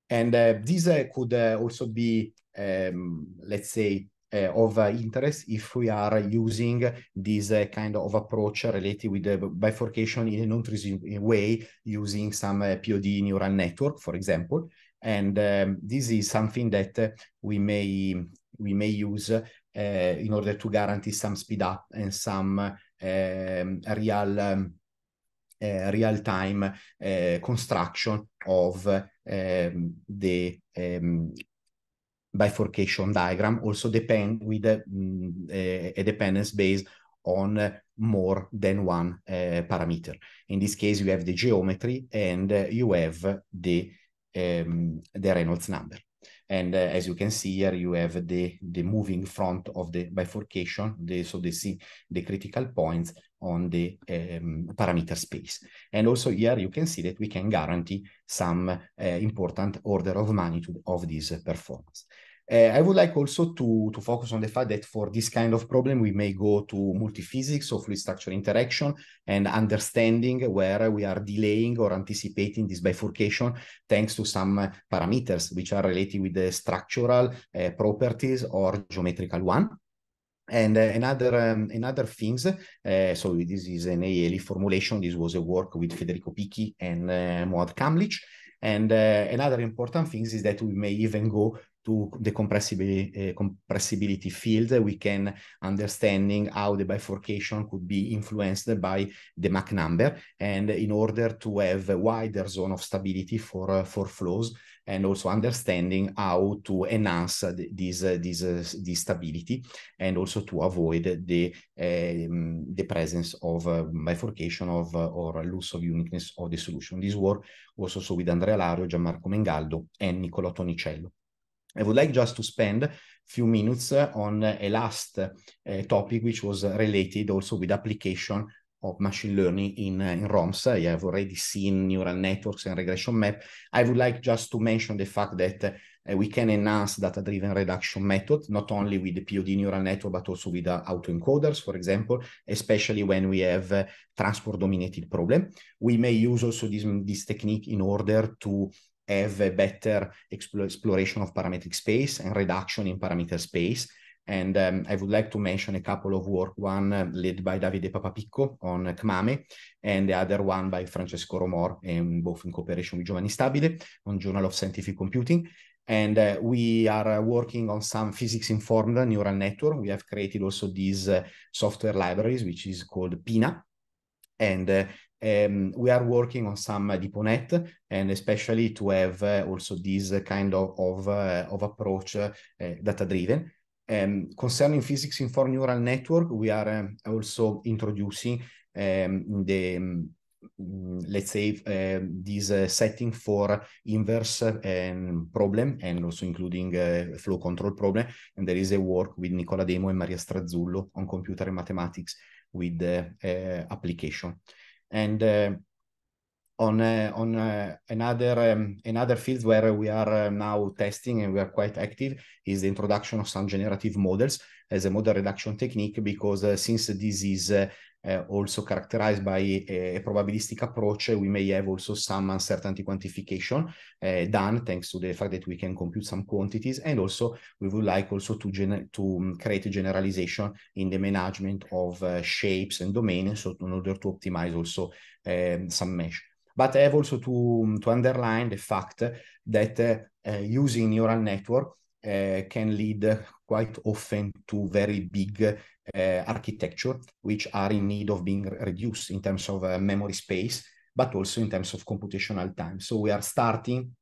And uh, uh, could uh, also be, um, let's say, uh, of uh, interest if we are using this kind of approach related with the bifurcation in a non trivial way using some POD neural network, for example. And um, this is something that we may we may use Eh, in order to guarantee some speed up and some ehm, real um, uh, eh, real-time uh, eh, construction of uh, the um, bifurcation diagram also depend with mm, a dependence based on more than one parameter. In this case, you have the geometry and you have the, um, the Reynolds number. And uh, as you can see here, you have the, the moving front of the bifurcation, the, so they see the critical points on the um, parameter space. And also here you can see that we can guarantee some uh, important order of magnitude of this performance. Uh, I would like also to, to focus on the fact that for this kind of problem, we may go to multiphysics or fluid structure interaction and understanding where we are delaying or anticipating this bifurcation thanks to some parameters which are related with the structural uh, properties or geometrical one. And uh, eh, another um, another things, uh, so this is an ALE formulation. This was a work with Federico Picchi and uh, Moad Kamlich. And eh, another important thing is that we may even go to the compressibility, uh, eh, compressibility field, we can understanding how the bifurcation could be influenced by the Mach number. And in order to have a wider zone of stability for, uh, for flows, and also understanding how to enhance this, uh, this, uh, this stability and also to avoid the, ehm, the presence of uh, bifurcation of or loss of uniqueness of the solution. This work was also with Andrea Lario, Gianmarco Mengaldo, and Nicolò Tonicello. I would like just to spend a few minutes on a last uh, topic, which was related also with application of machine learning in, uh, in ROMs. I have already seen neural networks and regression map. I would like just to mention the fact that uh, we can enhance data-driven reduction method, not only with the POD neural network, but also with uh, autoencoders, for example, especially when we have uh, transport-dominated problem. We may use also this, mm, this technique in order to have a better exploration of parametric space and reduction in parameter space and um, I would like to mention a couple of work, one uh, led by Davide Papapicco on Kmame, and the other one by Francesco Romor, um, both in cooperation with Giovanni Stabile on Journal of Scientific Computing. And uh, we are uh, working on some physics-informed neural network. We have created also these uh, software libraries, which is called PINA. And uh, um, we are working on some uh, DeepONet and especially to have uh, also this kind of of, uh, of approach uh, data driven. Um, concerning physics in four neural network, we are ehm, also introducing um, the, mm, mm, let's say, uh, this uh, setting for inverse problem and also including uh, flow control problem. And there is a work with Nicola Demo and Maria Strazzullo on computer and mathematics with eh, application. And on uh, on uh, another um, another field where we are uh, now testing and we are quite active is the introduction of some generative models as a model reduction technique because since this is also characterized by a, a probabilistic approach, we may have also some uncertainty quantification done thanks to the fact that we can compute some quantities, and also we would like also to gen to mm, create a generalization in the management of shapes and domains, so in order to optimize also um, some mesh. But I have also to, mm, to underline the fact that eh, using neural network eh, can lead quite often to very big eh, architecture, which are in need of being reduced in terms of memory space, but also in terms of computational time. So we are starting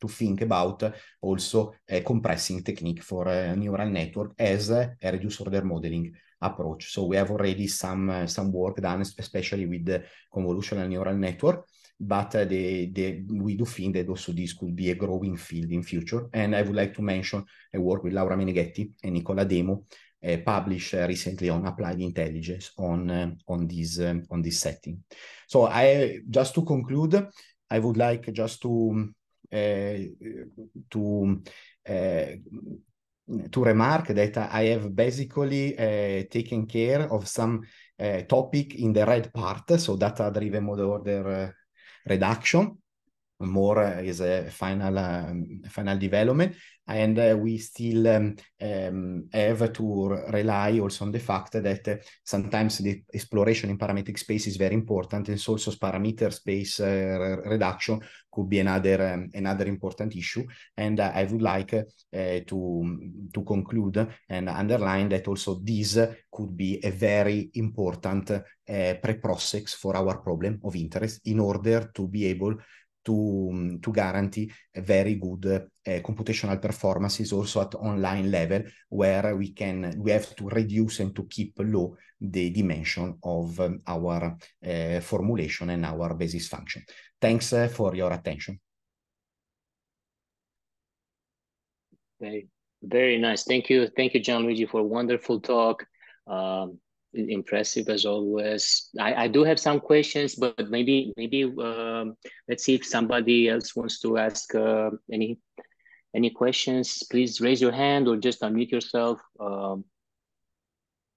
to think about also a compressing technique for a neural network as a reduced order modeling approach. So we have already some uh, some work done, especially with the convolutional neural network but uh, the we do think that also this could be a growing field in future. And I would like to mention a work with Laura Meneghetti and Nicola Demo, uh, published uh, recently on applied intelligence on uh, on this um, on this setting. So I just to conclude, I would like just to um, uh, to uh, to remark that I have basically uh, taken care of some topic in the red part, so data-driven model order reduction more is a final um, final development, and uh, we still um, um, have to rely also on the fact that sometimes the exploration in parametric space is very important, and so also parameter space uh, reduction could be another um, another important issue. And uh, I would like uh, to to conclude and underline that also this could be a very important uh, pre-process for our problem of interest in order to be able to, to guarantee very good uh, computational performances also at online level where we can we have to reduce and to keep low the dimension of um, our uh, formulation and our basis function. Thanks uh, for your attention. Very, very nice. Thank you. Thank you, Gianluigi, for a wonderful talk. Um, impressive as always. I, I do have some questions, but maybe maybe um, let's see if somebody else wants to ask uh, any any questions. Please raise your hand or just unmute yourself. Um,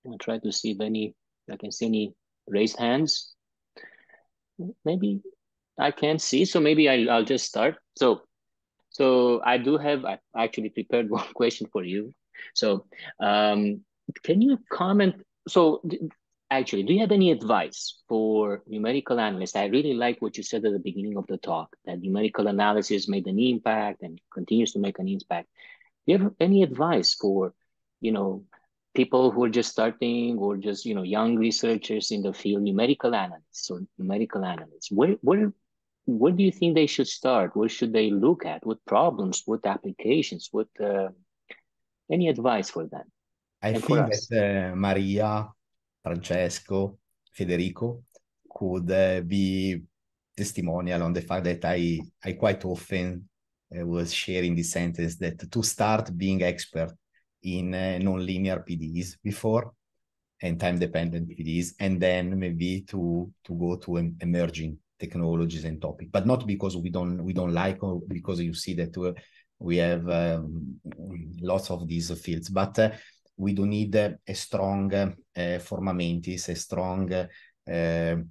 I'll try to see if any I can see any raised hands. Maybe I can't see, so maybe I, I'll just start. So, so I do have I actually prepared one question for you. So, um, can you comment so actually, do you have any advice for numerical analysts? I really like what you said at the beginning of the talk that numerical analysis made an impact and continues to make an impact. Do you have any advice for, you know, people who are just starting or just you know young researchers in the field, numerical analysts or numerical analysts? Where where where do you think they should start? Where should they look at? What problems? What applications? What uh, any advice for them? I it think that uh, Maria, Francesco, Federico could uh, be testimonial on the fact that I, I quite often uh, was sharing this sentence that to start being expert in uh, nonlinear PDs before and time dependent PDs, and then maybe to to go to em- emerging technologies and topic, but not because we don't we don't like or because you see that uh, we have um, lots of these fields, but uh, we do need a eh, strong uh, eh, formamentis, a strong eh,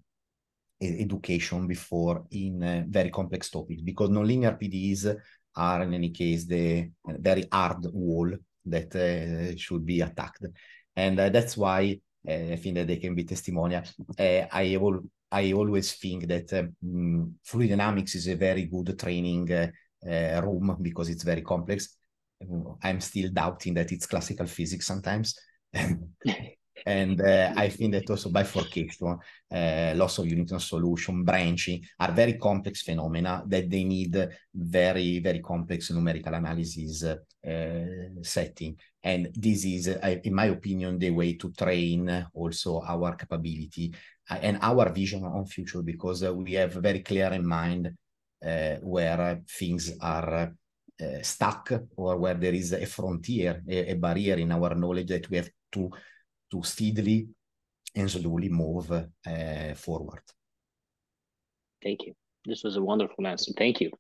education before in very complex topics because nonlinear PDs are in any case the very hard wall that uh, should be attacked. And uh, that's why uh, I think that they can be testimonial. I, I always think that um, mm, fluid dynamics is a very good training room because it's very complex. Mm-hmm. I'm still doubting that it's classical physics sometimes. and uh, I think that also bifurcation, uh, loss of Newton solution, branching are very complex phenomena that they need very, very complex numerical analysis uh, setting. And this is, uh, in my opinion, the way to train also our capability uh, and our vision on future because uh, we have very clear in mind where things are uh, eh, stuck or where there is a frontier, a, a, barrier in our knowledge that we have to, to steadily and slowly move uh, forward. Thank you. This was a wonderful answer. Thank you.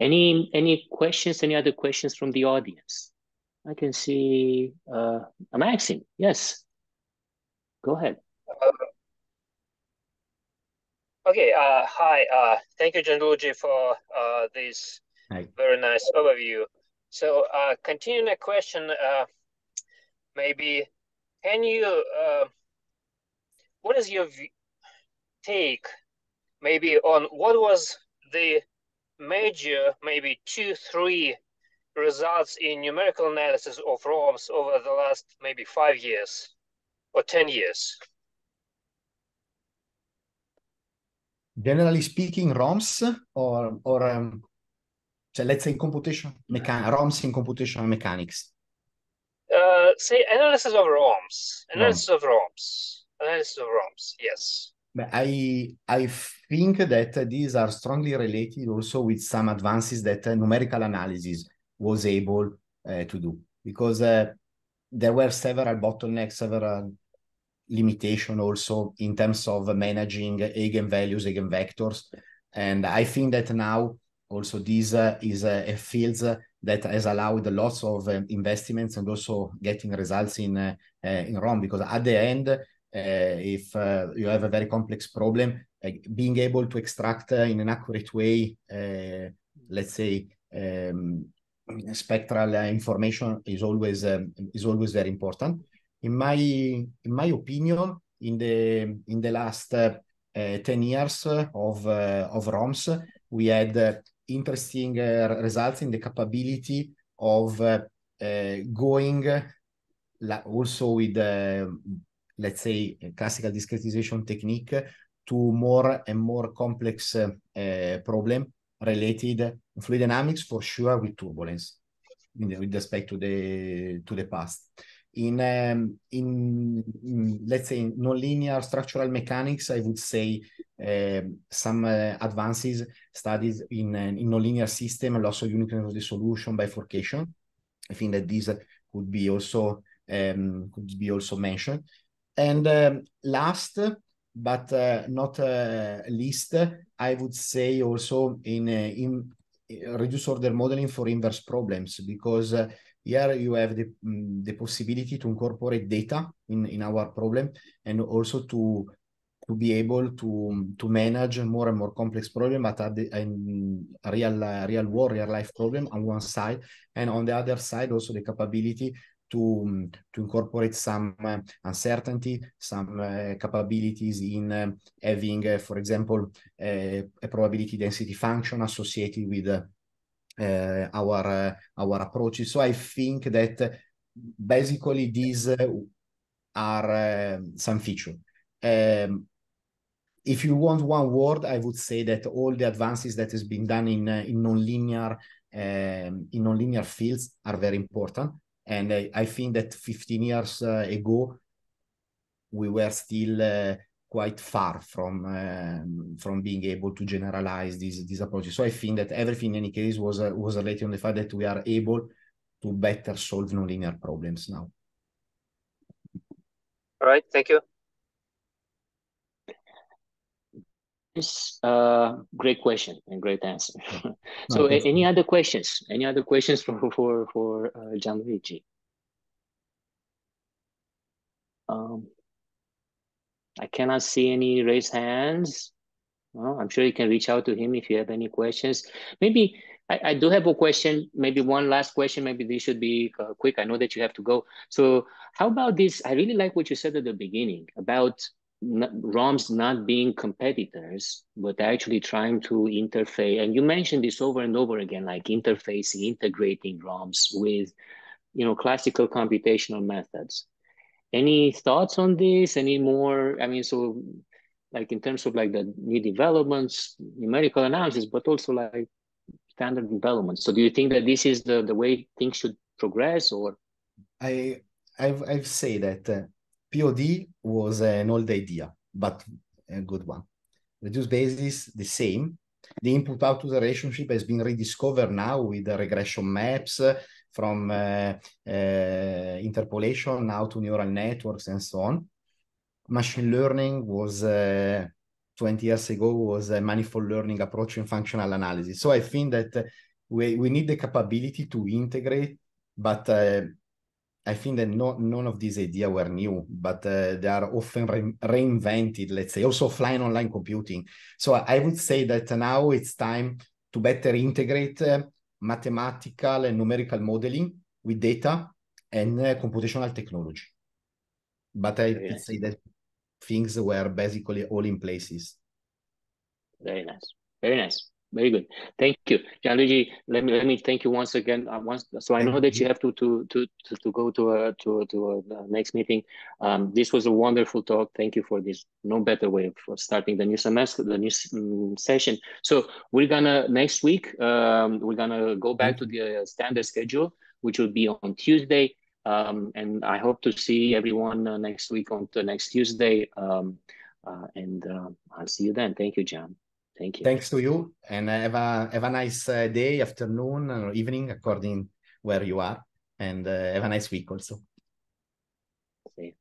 Any any questions? Any other questions from the audience? I can see uh, a Maxim. Yes, go ahead. Okay, uh, hi. Uh, thank you, Gianluigi, for uh, this very nice overview. So uh, continuing a question, uh, maybe can you, uh, what is your take maybe on what was the major, maybe two, three results in numerical analysis of ROMs over the last maybe five years or 10 years? Generally speaking, ROMs or, or um so let's say in computation, mechan- eh. ROMs in computational mechanics. Uh, say analysis of ROMs, analysis of ROMs, analysis of ROMs. Yes. But I I think that these are strongly related also with some advances that numerical analysis was able uh, to do because uh, there were several bottlenecks, several limitation also in terms of managing eigenvalues, eigenvectors, and I think that now also, this uh, is uh, a field that has allowed lots of um, investments and also getting results in uh, in Rome. Because at the end, if you have a very complex problem, being able to extract in an accurate way, let's say. Um, spectral information is always um, is always very important in my in my opinion in the in the last uh, uh, 10 years of uh, of roms we had interesting eh, results in the capability of eh, going also with eh, let's say classical discretization technique to more and more complex problem related fluid dynamics for sure with turbulence with respect to the to the past in, um, in, let's say nonlinear structural mechanics, I would say uh, some uh, advances studies in, eh, in nonlinear system and of uniqueness of the solution bifurcation. I think that these could be also um, could be also mentioned. And um, last but uh, not least, I would say also in in reduce order modeling for inverse problems because here you have the, mm, the possibility to incorporate data in, in our problem and also to to be able to to manage more and more complex problem but at a real uh, real world real life problem on one side and on the other side also the capability to to incorporate some uh, uncertainty some uh, capabilities in uh, having uh, for example uh, a probability density function associated with Eh, our eh, our approaches. So I think that basically these eh, are some features. Um, if you want one word, I would say that all the advances that has been done in in nonlinear um, in nonlinear fields are very important. And I, I think that 15 years uh, ago, we were still uh, quite far from ehm, from being able to generalize these these approaches. So I think that everything in any case was uh, was related on the fact that we are able to better solve nonlinear problems now. All right, thank you. Uh, great question and great answer. so, no, any other questions? Any other questions for for for uh, Gianluigi? Um, I cannot see any raised hands. Well, I'm sure you can reach out to him if you have any questions. Maybe I, I do have a question, maybe one last question. Maybe this should be uh, quick. I know that you have to go. So how about this? I really like what you said at the beginning about ROMs not being competitors, but actually trying to interface. And you mentioned this over and over again, like interfacing, integrating ROMs with, you know, classical computational methods any thoughts on this? Any more? I mean, so like in terms of like the new developments, numerical analysis, but also like standard developments. So do you think that this is the, the way things should progress or? I, I've, I've said that uh, POD was an old idea, but a good one. Reduced basis, the same. The input-output relationship has been rediscovered now with the regression maps, from uh, uh, interpolation now to neural networks and so on. Machine learning was uh, 20 years ago was a manifold learning approach in functional analysis. So I think that we, we need the capability to integrate, but uh, I think that no, none of these ideas were new, but uh, they are often re reinvented, let's say, also offline online computing. So I would say that now it's time to better integrate uh, mathematical and numerical modeling with data and uh, computational technology. But I could nice. say that things were basically all in places. Very nice. Very nice. Very good. Thank you, Gianluigi. Let me let me thank you once again. Uh, once, so I know that you have to to to to, to go to a, to to a uh, next meeting. Um, this was a wonderful talk. Thank you for this. No better way of starting the new semester, the new um, session. So we're gonna next week. Um, we're gonna go back mm-hmm. to the uh, standard schedule, which will be on Tuesday. Um, and I hope to see everyone uh, next week on the uh, next Tuesday. Um, uh, and uh, I'll see you then. Thank you, John. Thank you. Thanks to you, and uh, have a have a nice uh, day, afternoon, or evening, according where you are, and uh, have a nice week also. See.